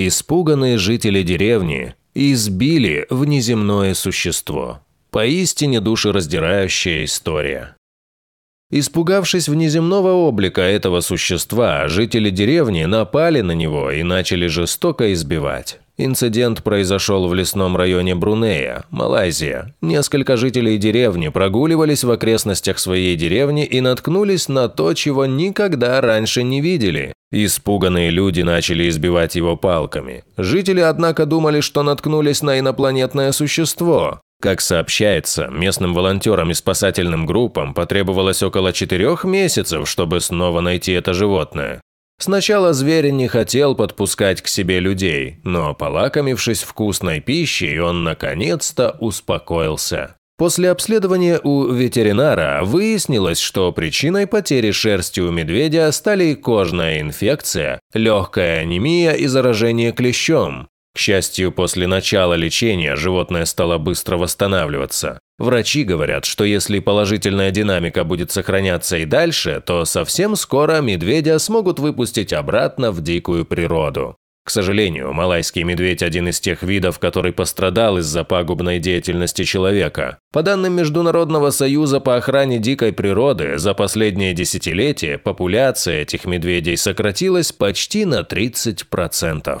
Испуганные жители деревни избили внеземное существо. Поистине душераздирающая история. Испугавшись внеземного облика этого существа, жители деревни напали на него и начали жестоко избивать. Инцидент произошел в лесном районе Брунея, Малайзия. Несколько жителей деревни прогуливались в окрестностях своей деревни и наткнулись на то, чего никогда раньше не видели. Испуганные люди начали избивать его палками. Жители, однако, думали, что наткнулись на инопланетное существо. Как сообщается, местным волонтерам и спасательным группам потребовалось около четырех месяцев, чтобы снова найти это животное. Сначала зверь не хотел подпускать к себе людей, но, полакомившись вкусной пищей, он наконец-то успокоился. После обследования у ветеринара выяснилось, что причиной потери шерсти у медведя стали кожная инфекция, легкая анемия и заражение клещом. К счастью, после начала лечения животное стало быстро восстанавливаться. Врачи говорят, что если положительная динамика будет сохраняться и дальше, то совсем скоро медведя смогут выпустить обратно в дикую природу. К сожалению, малайский медведь – один из тех видов, который пострадал из-за пагубной деятельности человека. По данным Международного союза по охране дикой природы, за последние десятилетия популяция этих медведей сократилась почти на 30%.